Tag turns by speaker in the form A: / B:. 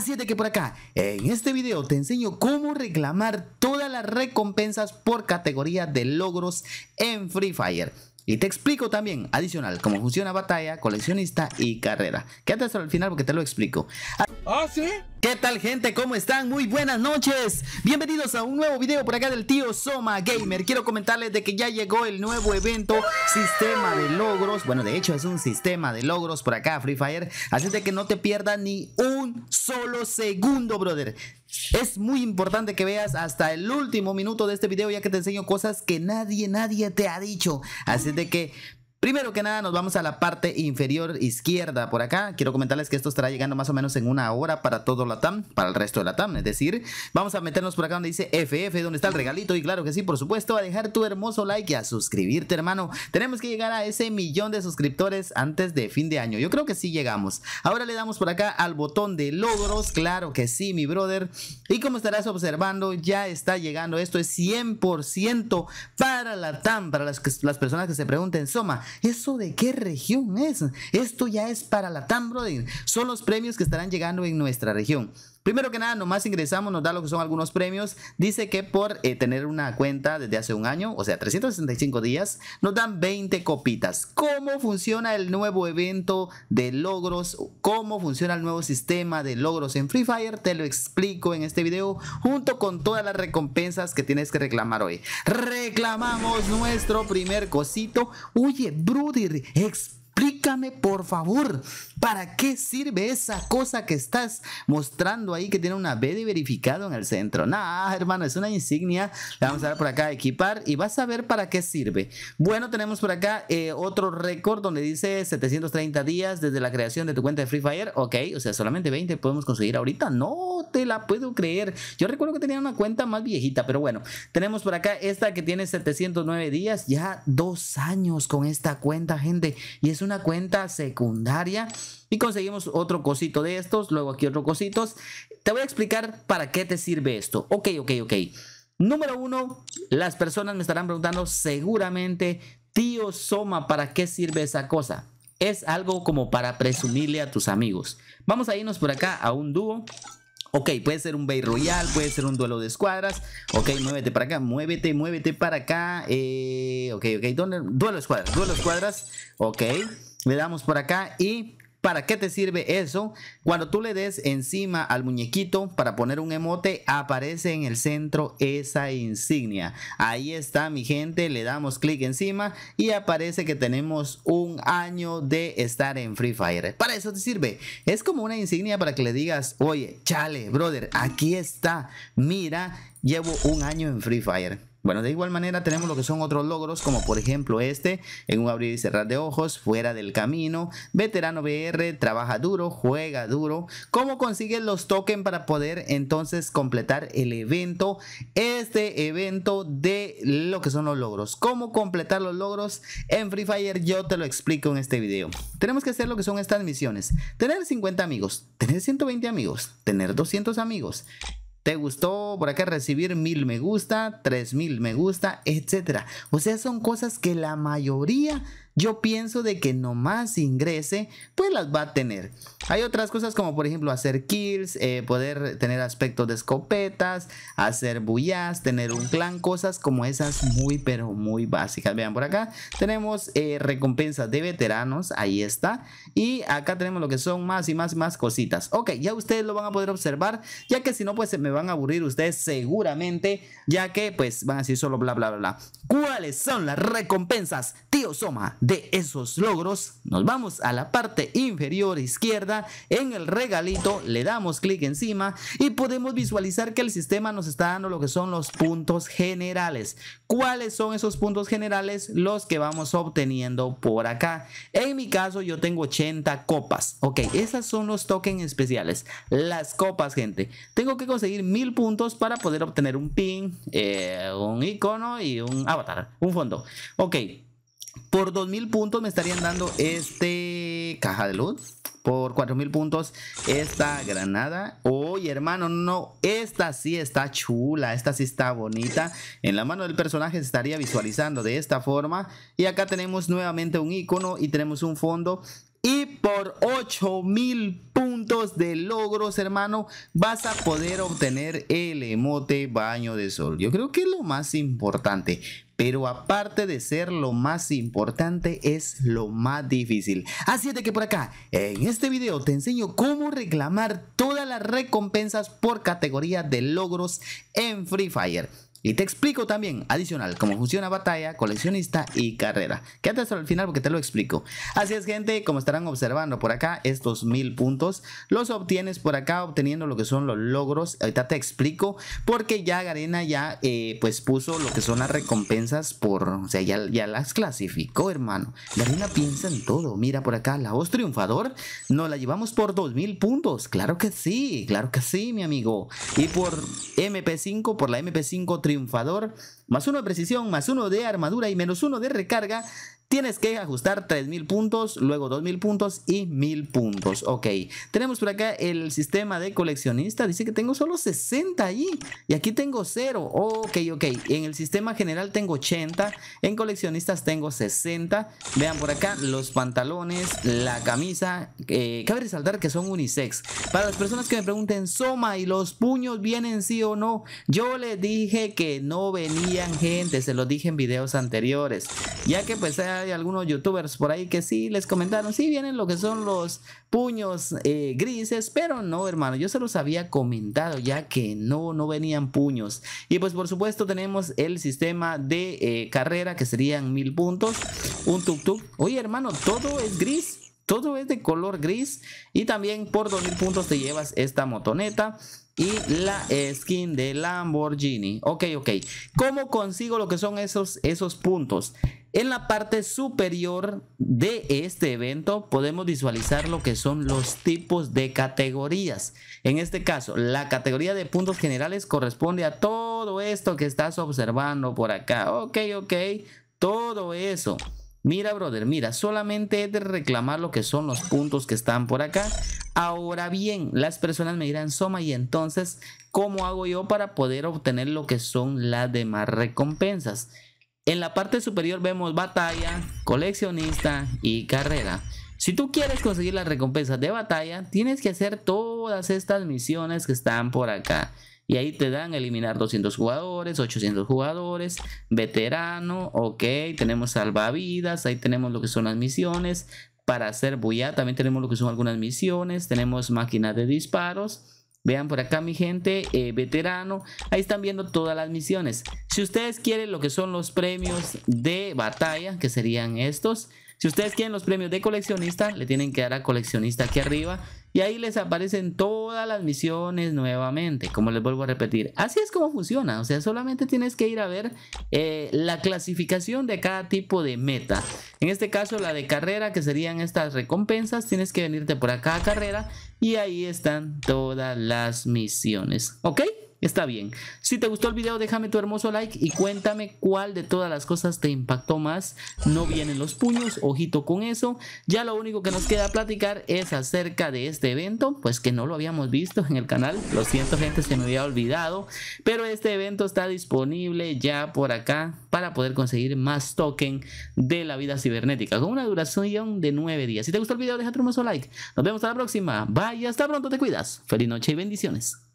A: Así es de que por acá, en este video te enseño cómo reclamar todas las recompensas por categoría de logros en Free Fire. Y te explico también, adicional, cómo funciona batalla, coleccionista y carrera. Quédate hasta el final porque te lo explico. ¿Ah, sí? ¿Qué tal gente? ¿Cómo están? Muy buenas noches. Bienvenidos a un nuevo video por acá del tío Soma Gamer. Quiero comentarles de que ya llegó el nuevo evento Sistema de Logros. Bueno, de hecho es un sistema de logros por acá, Free Fire. Así de que no te pierdas ni un solo segundo, brother. Es muy importante que veas hasta el último minuto de este video ya que te enseño cosas que nadie, nadie te ha dicho. Así de que Primero que nada nos vamos a la parte inferior izquierda por acá. Quiero comentarles que esto estará llegando más o menos en una hora para todo tam, para el resto de la tam. Es decir, vamos a meternos por acá donde dice FF, donde está el regalito. Y claro que sí, por supuesto, a dejar tu hermoso like y a suscribirte, hermano. Tenemos que llegar a ese millón de suscriptores antes de fin de año. Yo creo que sí llegamos. Ahora le damos por acá al botón de logros. Claro que sí, mi brother. Y como estarás observando, ya está llegando. Esto es 100% para la tam, Para las, las personas que se pregunten, Soma. ¿Eso de qué región es? Esto ya es para la Tambro son los premios que estarán llegando en nuestra región. Primero que nada, nomás ingresamos, nos da lo que son algunos premios. Dice que por eh, tener una cuenta desde hace un año, o sea, 365 días, nos dan 20 copitas. ¿Cómo funciona el nuevo evento de logros? ¿Cómo funciona el nuevo sistema de logros en Free Fire? Te lo explico en este video junto con todas las recompensas que tienes que reclamar hoy. Reclamamos nuestro primer cosito. Oye, Bruder, explica explícame por favor, ¿para qué sirve esa cosa que estás mostrando ahí que tiene una B de verificado en el centro? Nah, hermano, es una insignia. vamos a ver por acá, equipar y vas a ver para qué sirve. Bueno, tenemos por acá eh, otro récord donde dice 730 días desde la creación de tu cuenta de Free Fire. Ok, o sea, solamente 20 podemos conseguir ahorita. No te la puedo creer. Yo recuerdo que tenía una cuenta más viejita, pero bueno, tenemos por acá esta que tiene 709 días, ya dos años con esta cuenta, gente, y es una cuenta secundaria y conseguimos otro cosito de estos, luego aquí otro cositos. Te voy a explicar para qué te sirve esto. Ok, ok, ok. Número uno, las personas me estarán preguntando seguramente, tío Soma, ¿para qué sirve esa cosa? Es algo como para presumirle a tus amigos. Vamos a irnos por acá a un dúo. Ok, puede ser un Bay Royal, puede ser un duelo de escuadras. Ok, muévete para acá, muévete, muévete para acá. Eh, ok, ok, duelo de escuadras, duelo de escuadras. Ok, le damos por acá y ¿Para qué te sirve eso? Cuando tú le des encima al muñequito para poner un emote, aparece en el centro esa insignia. Ahí está mi gente, le damos clic encima y aparece que tenemos un año de estar en Free Fire. Para eso te sirve. Es como una insignia para que le digas, oye, chale, brother, aquí está. Mira, llevo un año en Free Fire. Bueno, de igual manera tenemos lo que son otros logros, como por ejemplo este, en un abrir y cerrar de ojos, fuera del camino, veterano BR, trabaja duro, juega duro. ¿Cómo consiguen los tokens para poder entonces completar el evento? Este evento de lo que son los logros. ¿Cómo completar los logros en Free Fire? Yo te lo explico en este video. Tenemos que hacer lo que son estas misiones. Tener 50 amigos, tener 120 amigos, tener 200 amigos, ¿Te gustó por acá recibir mil me gusta, tres mil me gusta, etcétera? O sea, son cosas que la mayoría yo pienso de que nomás ingrese, pues las va a tener. Hay otras cosas como por ejemplo hacer kills, eh, poder tener aspectos de escopetas, hacer bullas, tener un clan, cosas como esas muy pero muy básicas. Vean por acá, tenemos eh, recompensas de veteranos, ahí está. Y acá tenemos lo que son más y más y más cositas. Ok, ya ustedes lo van a poder observar, ya que si no pues se me van a aburrir ustedes seguramente, ya que pues van a decir solo bla bla bla. ¿Cuáles son las recompensas, tío Soma? de esos logros, nos vamos a la parte inferior izquierda, en el regalito le damos clic encima y podemos visualizar que el sistema nos está dando lo que son los puntos generales. ¿Cuáles son esos puntos generales? Los que vamos obteniendo por acá. En mi caso yo tengo 80 copas. Ok, esas son los tokens especiales. Las copas, gente. Tengo que conseguir mil puntos para poder obtener un pin, eh, un icono y un avatar, un fondo. Ok. Por 2.000 puntos me estarían dando este caja de luz. Por 4.000 puntos esta granada. Oye, hermano, no. Esta sí está chula. Esta sí está bonita. En la mano del personaje se estaría visualizando de esta forma. Y acá tenemos nuevamente un icono y tenemos un fondo. Y por 8.000 puntos de logros, hermano, vas a poder obtener el emote baño de sol. Yo creo que es lo más importante. Pero aparte de ser lo más importante, es lo más difícil. Así de que por acá, en este video te enseño cómo reclamar todas las recompensas por categoría de logros en Free Fire. Y te explico también, adicional, cómo funciona batalla, coleccionista y carrera. Quédate hasta el final porque te lo explico. Así es, gente, como estarán observando por acá, estos mil puntos los obtienes por acá obteniendo lo que son los logros. Ahorita te explico porque ya Garena ya eh, pues puso lo que son las recompensas por, o sea, ya, las clasificó, hermano. Garena piensa en todo. Mira por acá, la voz triunfador nos la llevamos por dos mil puntos. Claro que sí, claro que sí, mi amigo. Y por MP5, por la MP5 triunfador, más uno de precisión, más uno de armadura y menos uno de recarga tienes que ajustar 3000 puntos, luego 2000 puntos y 1000 puntos. Ok, tenemos por acá el sistema de coleccionista. Dice que tengo solo 60 allí y aquí tengo 0. Ok, ok. En el sistema general tengo 80, en coleccionistas tengo 60. Vean por acá los pantalones, la camisa. Eh, cabe resaltar que son unisex. Para las personas que me pregunten, Soma y los puños vienen sí o no, yo les dije que no venían gente, se lo dije en videos anteriores. Ya que pues hay algunos youtubers por ahí que sí les comentaron, sí vienen lo que son los puños eh, grises, pero no, hermano, yo se los había comentado ya que no, no venían puños. Y pues por supuesto tenemos el sistema de eh, carrera que serían mil puntos, un tuk-tuk. Oye, hermano, todo es gris todo es de color gris y también por 2000 puntos te llevas esta motoneta y la skin de Lamborghini. Ok, ok. ¿Cómo consigo lo que son esos, esos puntos? En la parte superior de este evento podemos visualizar lo que son los tipos de categorías. En este caso, la categoría de puntos generales corresponde a todo esto que estás observando por acá. Ok, ok, todo eso. Mira, brother, mira, solamente es de reclamar lo que son los puntos que están por acá. Ahora bien, las personas me dirán, Soma, y entonces, ¿cómo hago yo para poder obtener lo que son las demás recompensas? En la parte superior vemos batalla, coleccionista y carrera. Si tú quieres conseguir las recompensas de batalla, tienes que hacer todas estas misiones que están por acá. Y ahí te dan eliminar 200 jugadores, 800 jugadores, veterano, ok, tenemos salvavidas, ahí tenemos lo que son las misiones. Para hacer bulla también tenemos lo que son algunas misiones, tenemos máquinas de disparos Vean por acá mi gente, eh, veterano, ahí están viendo todas las misiones. Si ustedes quieren lo que son los premios de batalla, que serían estos, si ustedes quieren los premios de coleccionista, le tienen que dar a coleccionista aquí arriba. Y ahí les aparecen todas las misiones nuevamente, como les vuelvo a repetir. Así es como funciona. O sea, solamente tienes que ir a ver eh, la clasificación de cada tipo de meta. En este caso, la de carrera, que serían estas recompensas. Tienes que venirte por acá a carrera y ahí están todas las misiones. ¿Ok? Está bien. Si te gustó el video, déjame tu hermoso like y cuéntame cuál de todas las cosas te impactó más. No vienen los puños, ojito con eso. Ya lo único que nos queda platicar es acerca de este evento, pues que no lo habíamos visto en el canal. Lo siento, gente, se me había olvidado. Pero este evento está disponible ya por acá para poder conseguir más token de la vida cibernética con una duración de nueve días. Si te gustó el video, deja tu hermoso like. Nos vemos a la próxima. Bye, hasta pronto, te cuidas. Feliz noche y bendiciones.